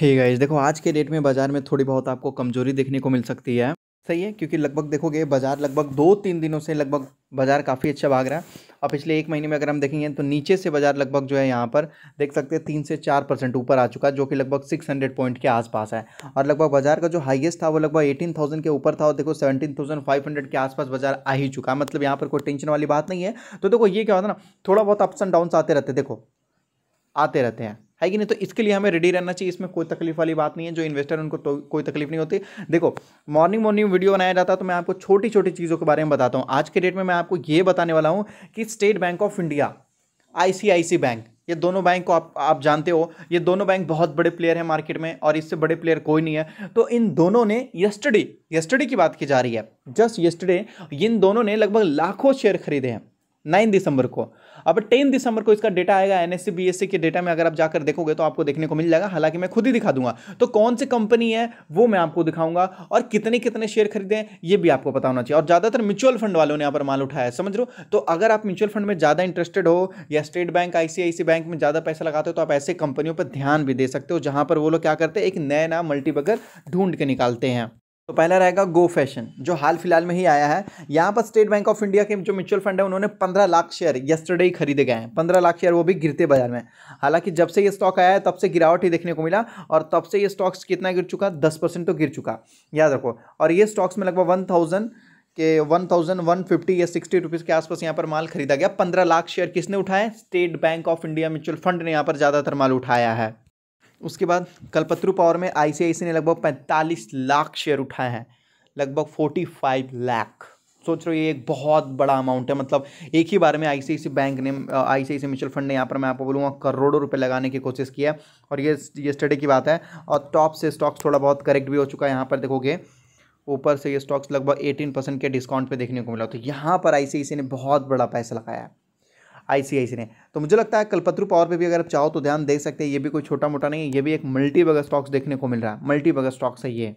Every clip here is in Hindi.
हे गाइस देखो आज के डेट में बाज़ार में थोड़ी बहुत आपको कमजोरी देखने को मिल सकती है सही है क्योंकि लगभग देखोगे बाज़ार लगभग दो तीन दिनों से लगभग बाज़ार काफ़ी अच्छा भाग रहा है और पिछले एक महीने में अगर हम देखेंगे तो नीचे से बाज़ार लगभग जो है यहाँ पर देख सकते हैं तीन से चार परसेंट ऊपर आ चुका जो कि लगभग सिक्स हंड्रेड पॉइंट के आसपास है और लगभग बाज़ार का जो हाईएस्ट था वो लगभग एटीन थाउजेंड के ऊपर था और देखो सेवेंटीन थाउजेंड फाइव हंड्रेड के आसपास बाज़ार आ ही चुका मतलब यहाँ पर कोई टेंशन वाली बात नहीं है तो देखो ये क्या होता है ना थोड़ा बहुत अप्स एंड डाउन्स आते रहते देखो आते रहते हैं है कि नहीं तो इसके लिए हमें रेडी रहना चाहिए इसमें कोई तकलीफ वाली बात नहीं है जो इन्वेस्टर उनको तो, कोई तकलीफ नहीं होती देखो मॉर्निंग मॉर्निंग वीडियो बनाया जाता है तो मैं आपको छोटी छोटी चीज़ों के बारे में बताता हूँ आज के डेट में मैं आपको ये बताने वाला हूँ कि State Bank of India ICICI Bank ये दोनों बैंक को आप आप जानते हो ये दोनों बैंक बहुत बड़े प्लेयर हैं मार्केट में और इससे बड़े प्लेयर कोई नहीं है तो इन दोनों ने यस्टडे यस्टरडे की बात की जा रही है जस्ट यस्टरडे इन दोनों ने लगभग लाखों शेयर खरीदे हैं नाइन दिसंबर को अब टेन दिसंबर को इसका डेटा आएगा एन एस के डेटा में अगर आप जाकर देखोगे तो आपको देखने को मिल जाएगा हालांकि मैं खुद ही दिखा दूंगा तो कौन सी कंपनी है वो मैं आपको दिखाऊंगा और कितने कितने शेयर खरीदें ये भी आपको पता होना चाहिए और ज़्यादातर म्यूचुअल फंड वालों ने यहाँ पर माल उठाया है समझ लो तो अगर आप म्यूचुअल फंड में ज़्यादा इंटरेस्टेड हो या स्टेट बैंक आई बैंक में ज़्यादा पैसा लगाते हो तो आप ऐसे कंपनियों पर ध्यान भी दे सकते हो जहाँ पर वो लोग क्या करते हैं एक नया नया मल्टीबगर ढूंढ के निकालते हैं तो पहला रहेगा गो फैशन जो हाल फिलहाल में ही आया है यहाँ पर स्टेट बैंक ऑफ इंडिया के जो म्यूचुअल फंड है उन्होंने पंद्रह लाख शेयर यस्टरडे ही खरीदे गए हैं पंद्रह लाख शेयर वो भी गिरते बाजार में हालांकि जब से ये स्टॉक आया है तब से गिरावट ही देखने को मिला और तब से ये स्टॉक्स कितना गिर चुका दस परसेंट तो गिर चुका याद रखो और ये स्टॉक्स में लगभग वन थाउजेंड के वन थाउजेंड वन फिफ्टी या सिक्सटी रुपीज़ के आसपास यहाँ पर माल खरीदा गया पंद्रह लाख शेयर किसने उठाए State Bank of India mutual fund ने यहाँ पर ज़्यादातर माल उठाया है उसके बाद कलपत्रु पावर में आई ने लगभग पैंतालीस लाख शेयर उठाए हैं लगभग फोर्टी फाइव लाख सोच रहे हो ये एक बहुत बड़ा अमाउंट है मतलब एक ही बार में आईसीआईसी बैंक ने आईसीआईसी म्यूचुअल फंड ने यहाँ पर मैं आपको बोलूँगा करोड़ों रुपए लगाने की कोशिश की है और ये ये स्टडी की बात है और टॉप से स्टॉक्स थोड़ा बहुत करेक्ट भी हो चुका है यहाँ पर देखोगे ऊपर से ये स्टॉक्स लगभग एटीन परसेंट के डिस्काउंट पर देखने को मिला तो यहाँ पर आई ने बहुत बड़ा पैसा लगाया है आईसीआईसी ने तो मुझे लगता है कलपत्रु पावर पे भी अगर आप चाहो तो ध्यान दे सकते हैं ये भी कोई छोटा मोटा नहीं है ये भी एक मल्टी बगर स्टॉक्स देखने को मिल रहा है मल्टी बगर स्टॉक्स है ये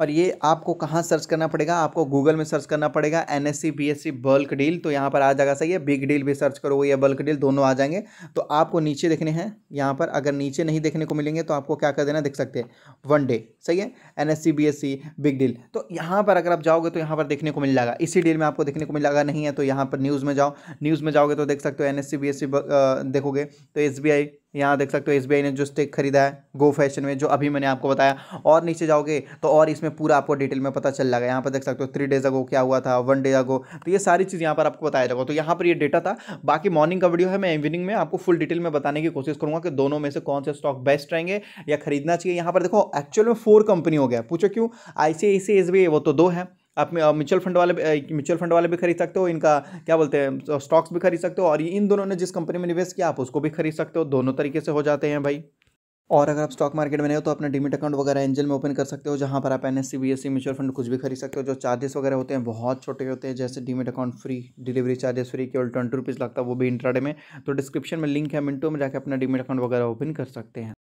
और ये आपको कहाँ सर्च करना पड़ेगा आपको गूगल में सर्च करना पड़ेगा N S C B S C bulk deal तो यहाँ पर आ जाएगा सही है बिग डील भी सर्च करोगे या बल्क डील दोनों आ जाएंगे तो आपको नीचे देखने हैं यहाँ पर अगर नीचे नहीं देखने को मिलेंगे तो आपको क्या कर देना देख सकते हैं वन डे सही है N S C B S C big deal तो यहाँ पर अगर आप जाओगे तो यहाँ पर देखने को मिल जाएगा इसी डील में आपको देखने को मिल जाएगा नहीं है तो यहाँ पर न्यूज़ में जाओ न्यूज़ में जाओगे तो देख सकते हो N S C B S C देखोगे तो एस बी आई यहाँ देख सकते हो एस ने जो स्टेक खरीदा है गो फैशन में जो अभी मैंने आपको बताया और नीचे जाओगे तो और इसमें पूरा आपको डिटेल में पता चल जाएगा यहाँ पर देख सकते हो थ्री डेज अगो क्या हुआ था वन डे अगो तो ये सारी चीज़ यहाँ पर आपको बताया जाएगा तो यहाँ पर ये डेटा था बाकी मॉर्निंग का वीडियो है मैं इवनिंग में आपको फुल डिटेल में बताने की कोशिश करूँगा कि दोनों में से कौन से स्टॉक बेस्ट रहेंगे या खरीदना चाहिए यहाँ पर देखो एक्चुअल में फोर कंपनी हो गया पूछो क्यों आई सी वो तो दो है आप म्यूचुअल फंड वाले म्यूचुअल फंड वाले भी खरीद सकते हो इनका क्या बोलते हैं स्टॉक्स भी खरीद सकते हो और इन दोनों ने जिस कंपनी में निवेश किया आप उसको भी खरीद सकते हो दोनों तरीके से हो जाते हैं भाई और अगर आप स्टॉक मार्केट में हो तो अपना डिमिट अकाउंट वगैरह एंजल में ओपन कर सकते हो जहाँ पर आप N S C B S C mutual fund कुछ भी खरीद सकते हो जो चार्जेस वगैरह होते हैं बहुत छोटे होते हैं जैसे demat account free delivery charges free केवल ट्वेंटी रुपीज़ लगता है वो भी इंट्राडे में तो डिस्क्रिप्शन में लिंक है मिनटों में जाकर अपना डिमिट अकाउंट वगैरह ओपन कर सकते हैं